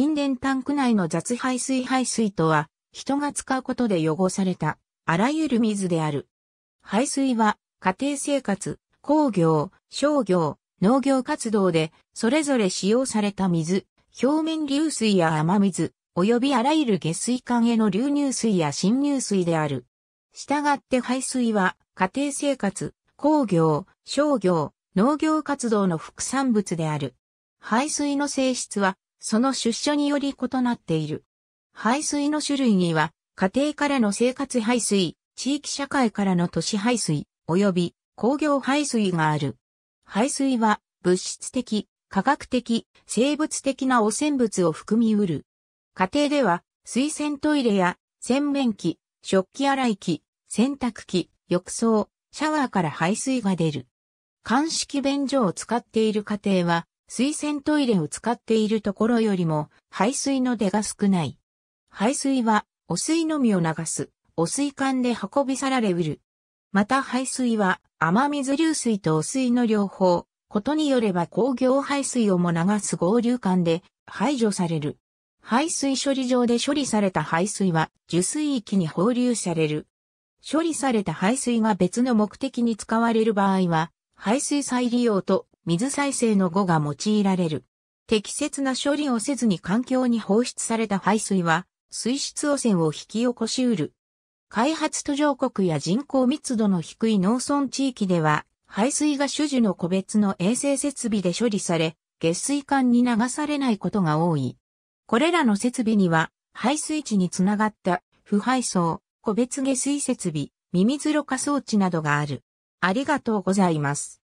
沈殿タンク内の雑排水排水とは、人が使うことで汚された、あらゆる水である。排水は、家庭生活、工業、商業、農業活動で、それぞれ使用された水、表面流水や雨水、及びあらゆる下水管への流入水や侵入水である。したがって排水は、家庭生活、工業、商業、農業活動の副産物である。排水の性質は、その出所により異なっている。排水の種類には、家庭からの生活排水、地域社会からの都市排水、及び工業排水がある。排水は、物質的、科学的、生物的な汚染物を含みうる。家庭では、水洗トイレや、洗面器、食器洗い機、洗濯機、浴槽、シャワーから排水が出る。乾式便所を使っている家庭は、水洗トイレを使っているところよりも排水の出が少ない。排水は汚水のみを流す、汚水管で運び去られうる。また排水は雨水流水と汚水の両方、ことによれば工業排水をも流す合流管で排除される。排水処理場で処理された排水は受水域に放流される。処理された排水が別の目的に使われる場合は、排水再利用と水再生の後が用いられる。適切な処理をせずに環境に放出された排水は、水質汚染を引き起こしうる。開発途上国や人口密度の低い農村地域では、排水が主樹の個別の衛生設備で処理され、下水管に流されないことが多い。これらの設備には、排水池につながった腐敗層、個別下水設備、ミミズろ過装置などがある。ありがとうございます。